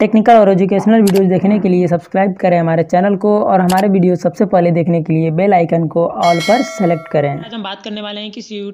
technical और educational videos देखने के लिए सब्सक्राइब करें हमारे चैनल को और हमारे वीडियो सबसे पहले देखने के लिए बेल आइकन को ऑल पर सेलेक्ट करें आज हम बात करने वाले हैं कि सी यू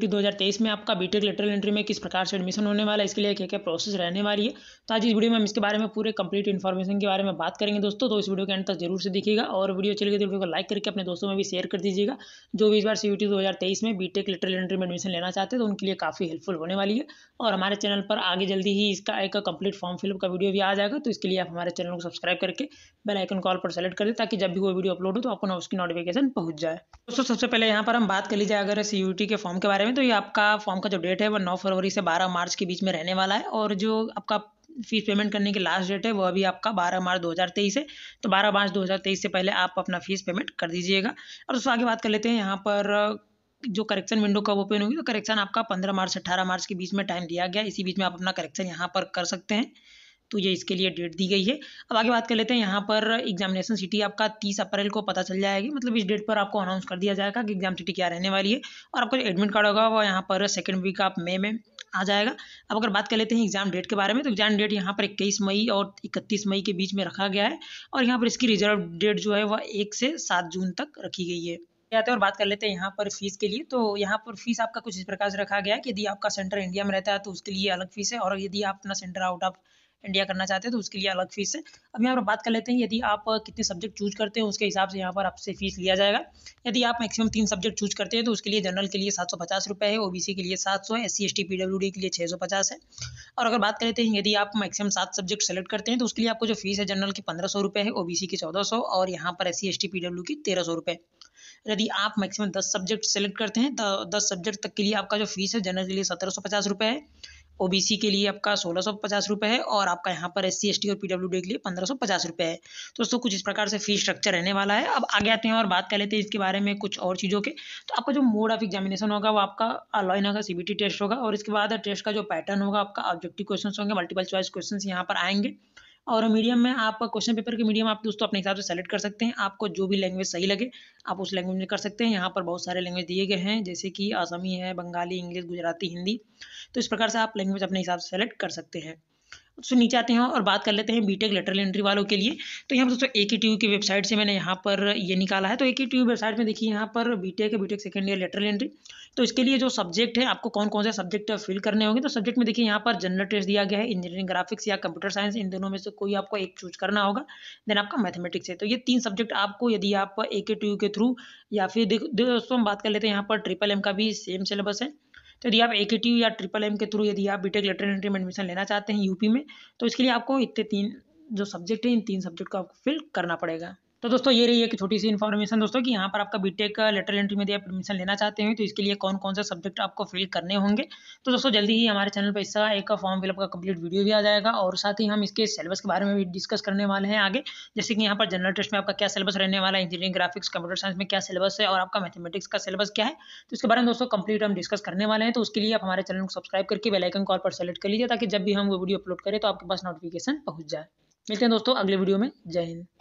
में आपका बीटेक लेटरल एंट्री में किस प्रकार से एडमिशन होने वाला है इसके लिए क्या क्या प्रोसेस रहने वाली है तो आज इस वीडियो में हम इसके बारे में पूरे कंप्लीट इन्फॉर्मेशन के बारे में बात करेंगे दोस्तों तो इस वीडियो के अंत तक जरूर से दिखेगा और वीडियो चलेगी तो वीडियो को लाइक करके अपने दोस्तों में भी शेयर कर दीजिएगा जो भी इस बार सी यू में बीटेक लेटरल एंट्री में एडमिशन लेना चाहते हैं तो उनके लिए काफ़ी हेल्पफुल होने वाली है और हमारे चैनल पर आगे जल्दी ही इसका एक कंप्लीट फॉर्म फिलअप का वीडियो भी आ जाएगा तो इसके लिए आप हमारे चैनल को सब्सक्राइब करके बेल आइकन कॉल पर सेलेक्ट कर दें ताकि जब भी वो वीडियो अपलोड हो तो आपको उसकी नोटिफिकेशन पहुंच जाए दोस्तों सबसे पहले यहाँ पर हम बात कर लीजिए अगर सी के फॉर्म के बारे में तो ये आपका फॉर्म का जो डेट है वो नौ फरवरी से बारह मार्च के बीच में रहने वाला है और जो आपका फीस पेमेंट करने की लास्ट डेट है वो अभी आपका 12 मार्च 2023 है तो 12 मार्च 2023 से पहले आप अपना फीस पेमेंट कर दीजिएगा और दोस्तों आगे बात कर लेते हैं यहाँ पर जो करेक्शन विंडो कब ओपन होगी तो करेक्शन आपका 15 मार्च से 18 मार्च के बीच में टाइम दिया गया इसी बीच में आप अपना करेक्शन यहाँ पर कर सकते हैं तो ये इसके लिए डेट दी गई है अब आगे बात कर लेते हैं यहाँ पर एग्जामिनेशन सिटी आपका तीस अप्रैल को पता चल जाएगी मतलब इस डेट पर आपको अनाउंस कर दिया जाएगा कि एग्जाम सिटी क्या रहने वाली है और आपका जो एडमिट कार्ड होगा वो यहाँ पर सेकेंड वीक आप मे में आ जाएगा अब अगर बात कर लेते हैं एग्जाम डेट के बारे में तो एग्जाम डेट यहाँ पर इक्कीस मई और इकतीस मई के बीच में रखा गया है और यहाँ पर इसकी रिजर्व डेट जो है वह एक से सात जून तक रखी गई है आते हैं और बात कर लेते हैं यहाँ पर फीस के लिए तो यहाँ पर फीस आपका कुछ इस प्रकार से रखा गया है कि यदि आपका सेंटर इंडिया में रहता है तो उसके लिए अलग फीस है और यदि आप अपना सेंटर आउट ऑफ इंडिया करना चाहते हैं तो उसके लिए अलग फीस है अब यहाँ पर बात कर लेते हैं यदि आप कितने सब्जेक्ट चूज करते हैं उसके हिसाब से यहाँ पर आपसे फीस लिया जाएगा यदि आप मैक्सिमम तीन सब्जेक्ट चूज करते हैं तो उसके लिए जनरल के लिए सात सौ पचास रुपये है सी के लिए सात सौ S C S T P W D के लिए छः सौ पचास है और अगर बात करते हैं यदि आप मैक्सिमम सात सब्जेक्ट सेलेक्ट करते हैं तो उसके लिए आपको जो फीस है जनरल की पंद्रह सौ रुपये है सी की चौदह सौ और यहाँ पर S C S T P W की तेरह सौ रुपये यदि आप मैक्सिमम दस सब्जेक्ट सेलेक्ट करते हैं तो दस सब्जेक्ट तक के लिए आपका जो फीस है जनरल के लिए सत्रह सौ पचास रुपये है ओबीसी के लिए आपका सोलह सौ पचास है और आपका यहाँ पर एस सी एस टी और पीडब्ल्यू डी के लिए पंद्रह सौ पचास रुपये है दोस्तों कुछ इस प्रकार से फीस स्ट्रक्चर रहने वाला है अब आगे आते हैं और बात कर लेते हैं इसके बारे में कुछ और चीज़ों के तो आपका जो मोड ऑफ एग्जामिनेशन होगा वो आपका अलॉइन होगा सी टेस्ट होगा और इसके बाद टेस्ट का जो पैटर्न होगा आपका ऑब्जेक्टिव क्वेश्चन होंगे मल्टीपल चॉइस क्वेश्चन यहाँ पर आएंगे और मीडियम में आप क्वेश्चन पेपर के मीडियम आप दोस्तों अपने हिसाब से सेलेक्ट कर सकते हैं आपको जो भी लैंग्वेज सही लगे आप उस लैंग्वेज में कर सकते हैं यहाँ पर बहुत सारे लैंग्वेज दिए गए हैं जैसे कि आसामी है बंगाली इंग्लिश गुजराती हिंदी तो इस प्रकार से आप लैंग्वेज अपने हिसाब से सेलेक्ट कर सकते हैं उससे नीचे आते हैं और बात कर लेते हैं बीटेक लेटरल एंट्री वालों के लिए तो यहाँ पर दोस्तों ए के की वेबसाइट से मैंने यहाँ पर ये निकाला है तो ए के वेबसाइट में देखिए यहाँ पर BTech BTech second year lateral entry तो इसके लिए जो सब्जेक्ट है आपको कौन कौन से सब्जेक्ट फिल करने होंगे तो सब्जेक्ट में देखिए यहाँ पर जनरल टेस्ट दिया गया है इंजीनियरिंग ग्राफिक्स या कंप्यूटर साइंस इन दोनों में से कोई आपको एक चूज करना होगा देन आपका मैथमेटिक्स है तो ये तीन सब्जेक्ट आपको यदि आप ए के थ्रू या फिर दोस्तों हम बात कर लेते हैं यहाँ पर ट्रिपल एम का भी सेम सिलेबस है तो यदि आप ए के टी या ट्रिपल एम के थ्रू यदि आप बीटेक लेटर एंट्री में एडमिशन लेना चाहते हैं यूपी में तो इसके लिए आपको इतने तीन जो सब्जेक्ट हैं इन तीन सब्जेक्ट को आपको फिल करना पड़ेगा तो दोस्तों ये रही एक छोटी सी इन्फॉर्मेशन दोस्तों कि यहाँ पर आपका बीटेक लेटर एंट्री में दिया परमिशन एडमिशन लेना चाहते हैं तो इसके लिए कौन कौन से सब्जेक्ट आपको फिल करने होंगे तो दोस्तों जल्दी ही हमारे चैनल पर इसका एक फॉर्म फिलअप का कंप्लीट वीडियो भी आ जाएगा और साथ ही हम इसके सिलेबस के बारे में भी डिस्कस करने वाले हैं आगे जैसे कि यहाँ पर जनरल टेस्ट में आपका क्या सिलेबस रहने वाला है इंजीनियरिंग ग्राफिक्स कंप्यूटर साइंस में क्या सिलेबस है और आपका मैथमेटिक्स का सिलेबस क्या है तो इसके बारे में दोस्तों कंप्लीट हम डिस्कस करने वाले हैं तो उसके लिए आप हमारे चैनल को सब्सक्राइब करके बेलाइकन कॉल पर सेलेक्ट कर लीजिए ताकि जब भी हम वो वीडियो अपलोड करें तो आपके पास नोटिफिकेशन पहुँच जाए मिलते हैं दोस्तों अगले वीडियो में जय हिंद